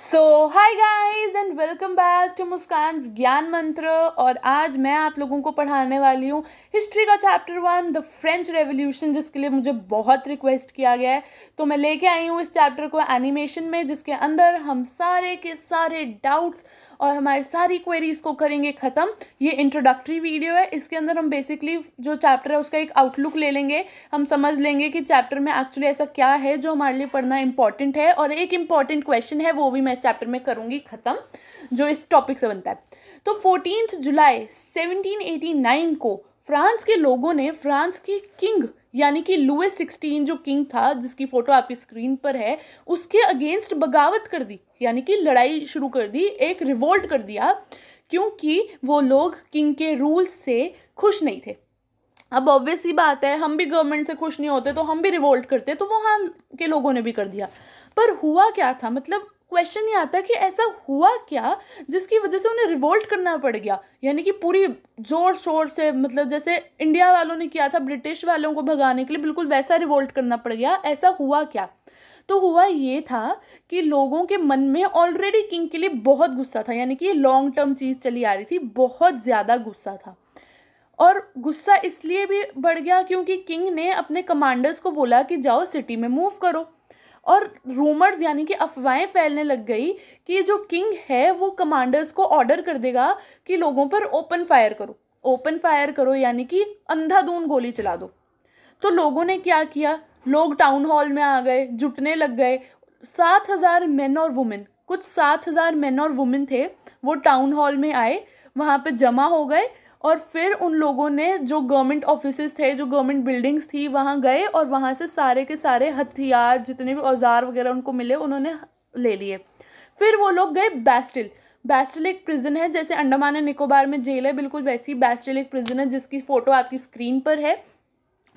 so hi guys and welcome back to Muskan Gyan Mantra और आज मैं आप लोगों को पढ़ाने वाली हूँ हिस्ट्री का chapter one the French Revolution जिसके लिए मुझे बहुत रिक्वेस्ट किया गया है तो मैं लेके आई हूँ इस चैप्टर को एनिमेशन में जिसके अंदर हम सारे के सारे डाउट्स और हमारी सारी क्वेरीज़ को करेंगे ख़त्म ये इंट्रोडक्टरी वीडियो है इसके अंदर हम बेसिकली जो चैप्टर है उसका एक आउटलुक ले लेंगे हम समझ लेंगे कि चैप्टर में एक्चुअली ऐसा क्या है जो हमारे लिए पढ़ना इंपॉर्टेंट है और एक इंपॉर्टेंट क्वेश्चन है वो भी मैं इस चैप्टर में करूँगी ख़त्म जो इस टॉपिक से बनता है तो fourteen July seventeen eighty nine को फ्रांस के लोगों ने फ्रांस के किंग यानी कि लुए सिक्सटीन जो किंग था जिसकी फ़ोटो आपकी स्क्रीन पर है उसके अगेंस्ट बगावत कर दी यानी कि लड़ाई शुरू कर दी एक रिवोल्ट कर दिया क्योंकि वो लोग किंग के रूल्स से खुश नहीं थे अब ऑब्वियसली बात है हम भी गवर्नमेंट से खुश नहीं होते तो हम भी रिवोल्ट करते तो वहाँ के लोगों ने भी कर दिया पर हुआ क्या था मतलब क्वेश्चन ये आता कि ऐसा हुआ क्या जिसकी वजह से उन्हें रिवोल्ट करना पड़ गया यानी कि पूरी जोर शोर से मतलब जैसे इंडिया वालों ने किया था ब्रिटिश वालों को भगाने के लिए बिल्कुल वैसा रिवोल्ट करना पड़ गया ऐसा हुआ क्या तो हुआ ये था कि लोगों के मन में ऑलरेडी किंग के लिए बहुत गुस्सा था यानी कि ये लॉन्ग टर्म चीज़ चली आ रही थी बहुत ज़्यादा गुस्सा था और गुस्सा इसलिए भी बढ़ गया क्योंकि किंग ने अपने कमांडर्स को बोला कि जाओ सिटी में मूव करो और रूमर्स यानी कि अफवाहें फैलने लग गई कि जो किंग है वो कमांडर्स को ऑर्डर कर देगा कि लोगों पर ओपन फायर करो ओपन फायर करो यानी कि अंधाधून गोली चला दो तो लोगों ने क्या किया लोग टाउन हॉल में आ गए जुटने लग गए सात हज़ार मैन और वुमेन कुछ सात हज़ार मैन और वुमेन थे वो टाउन हॉल में आए वहाँ पे जमा हो गए और फिर उन लोगों ने जो गवर्नमेंट ऑफिस थे जो गवर्नमेंट बिल्डिंग्स थी वहाँ गए और वहाँ से सारे के सारे हथियार जितने भी औजार वगैरह उनको मिले उन्होंने ले लिए फिर वो लोग गए बैस्टिल बैस्टिल एक प्रिजन है जैसे अंडमान एंड निकोबार में जेल है बिल्कुल वैसी बैस्टिल एक प्रिजन है जिसकी फ़ोटो आपकी स्क्रीन पर है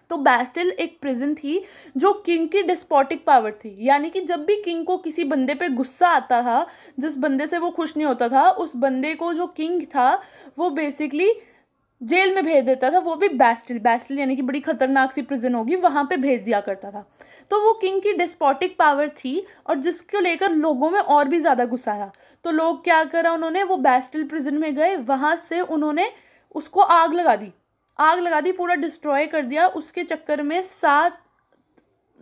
तो बैस्टिल एक प्रिजन थी जो किंग की डिस्पोटिक पावर थी यानी कि जब भी किंग को किसी बंदे पे गुस्सा आता था जिस बंदे से वो खुश नहीं होता था उस बंदे को जो किंग था वो बेसिकली जेल में भेज देता था वो भी बैस्टिल बैस्टिल यानी कि बड़ी खतरनाक सी प्रिजन होगी वहाँ पे भेज दिया करता था तो वो किंग की डिस्पॉटिक पावर थी और जिसको लेकर लोगों में और भी ज़्यादा गुस्सा आया तो लोग क्या करा उन्होंने वो बैस्टिल प्रिजन में गए वहाँ से उन्होंने उसको आग लगा दी आग लगा दी पूरा डिस्ट्रॉय कर दिया उसके चक्कर में सात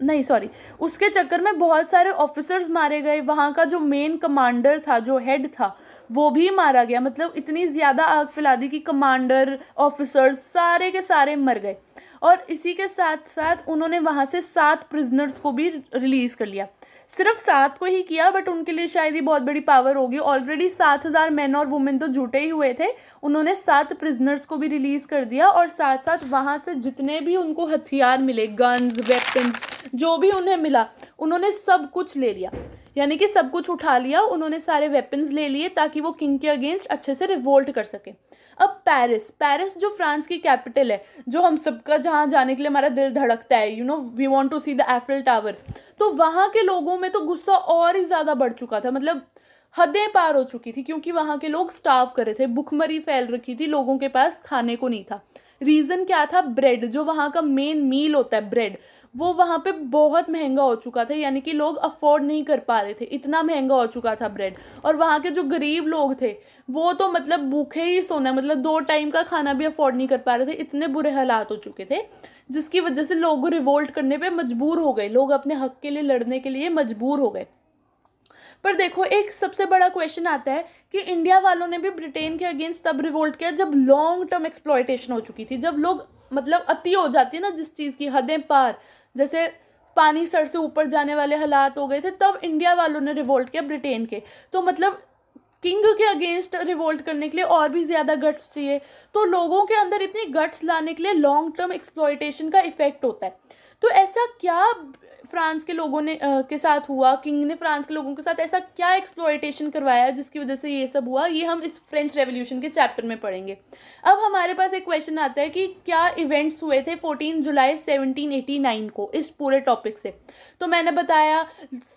नहीं सॉरी उसके चक्कर में बहुत सारे ऑफिसर्स मारे गए वहाँ का जो मेन कमांडर था जो हेड था वो भी मारा गया मतलब इतनी ज़्यादा आग फैला दी कि कमांडर ऑफिसर्स सारे के सारे मर गए और इसी के साथ साथ उन्होंने वहाँ से सात प्रिजनर्स को भी रिलीज़ कर लिया सिर्फ सात को ही किया बट उनके लिए शायद ही बहुत बड़ी पावर होगी ऑलरेडी सात हज़ार मैन और वुमेन तो जुटे ही हुए थे उन्होंने सात प्रिजनर्स को भी रिलीज़ कर दिया और साथ साथ वहाँ से जितने भी उनको हथियार मिले गन्स वेपन्स जो भी उन्हें मिला उन्होंने सब कुछ ले लिया यानी कि सब कुछ उठा लिया उन्होंने सारे वेपन्स ले लिए ताकि वो किंग के अगेंस्ट अच्छे से रिवोल्ट कर सकें अब पेरिस पेरिस जो फ्रांस की कैपिटल है जो हम सबका जहाँ जाने के लिए हमारा दिल धड़कता है you know we want to see the Eiffel Tower तो वहाँ के लोगों में तो गुस्सा और ही ज़्यादा बढ़ चुका था मतलब हदें पार हो चुकी थी क्योंकि वहाँ के लोग स्टाफ करे थे भुखमरी फैल रखी थी लोगों के पास खाने को नहीं था रीज़न क्या था ब्रेड जो वहाँ का मेन मील होता है ब्रेड वो वहाँ पे बहुत महंगा हो चुका था यानी कि लोग अफोर्ड नहीं कर पा रहे थे इतना महंगा हो चुका था ब्रेड और वहाँ के जो गरीब लोग थे वो तो मतलब भूखे ही सोना मतलब दो टाइम का खाना भी अफोर्ड नहीं कर पा रहे थे इतने बुरे हालात हो चुके थे जिसकी वजह से लोग रिवोल्ट करने पे मजबूर हो गए लोग अपने हक के लिए लड़ने के लिए मजबूर हो गए पर देखो एक सबसे बड़ा क्वेश्चन आता है कि इंडिया वालों ने भी ब्रिटेन के अगेंस्ट तब रिवोल्ट किया जब लॉन्ग टर्म एक्सप्लॉयटेशन हो चुकी थी जब लोग मतलब अति हो जाती है ना जिस चीज़ की हदें पार जैसे पानी सर से ऊपर जाने वाले हालात हो गए थे तब इंडिया वालों ने रिवोल्ट किया ब्रिटेन के तो मतलब किंग के अगेंस्ट रिवोल्ट करने के लिए और भी ज़्यादा गट्स चाहिए तो लोगों के अंदर इतनी गट्स लाने के लिए लॉन्ग टर्म एक्सप्लॉयटेशन का इफेक्ट होता है तो ऐसा क्या फ्रांस के लोगों ने आ, के साथ हुआ किंग ने फ्रांस के लोगों के साथ ऐसा क्या एक्सप्लोइटेशन करवाया जिसकी वजह से ये सब हुआ ये हम इस फ्रेंच रेवोल्यूशन के चैप्टर में पढ़ेंगे अब हमारे पास एक क्वेश्चन आता है कि क्या इवेंट्स हुए थे 14 जुलाई 1789 को इस पूरे टॉपिक से तो मैंने बताया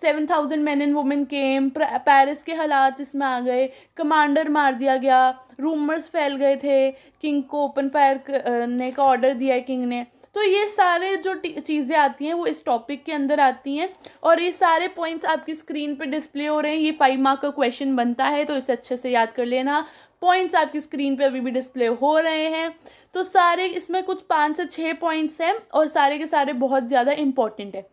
7000 thousand man and women came Paris के हालात इसमें आ गए कमांडर मार दिया गया रूमर्स फैल गए थे किंग को ओपन फायर ने का ऑर्डर दिया है किंग ने तो ये सारे जो चीज़ें आती हैं वो इस टॉपिक के अंदर आती हैं और ये सारे पॉइंट्स आपकी स्क्रीन पर डिस्प्ले हो रहे हैं ये फाइव मार्क का क्वेश्चन बनता है तो इसे अच्छे से याद कर लेना पॉइंट्स आपकी स्क्रीन पे अभी भी डिस्प्ले हो रहे हैं तो सारे इसमें कुछ पाँच से छः पॉइंट्स हैं और सारे के सारे बहुत ज़्यादा इम्पॉर्टेंट है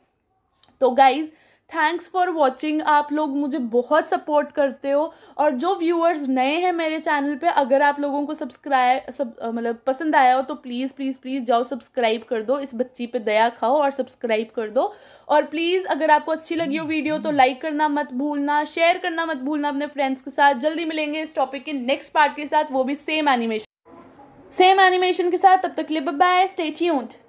तो गाइज़ थैंक्स फॉर वॉचिंग आप लोग मुझे बहुत सपोर्ट करते हो और जो व्यूअर्स नए हैं मेरे चैनल पे अगर आप लोगों को सब्सक्राइब सब मतलब पसंद आया हो तो प्लीज़ प्लीज़ प्लीज़ जाओ सब्सक्राइब कर दो इस बच्ची पे दया खाओ और सब्सक्राइब कर दो और प्लीज़ अगर आपको अच्छी लगी हो वीडियो तो लाइक करना मत भूलना शेयर करना मत भूलना अपने फ्रेंड्स के साथ जल्दी मिलेंगे इस टॉपिक के नेक्स्ट पार्ट के साथ वो भी सेम एनिमेशन सेम एनिमेशन के साथ तब तक के लिए बाय स्टेट ट्यून्ड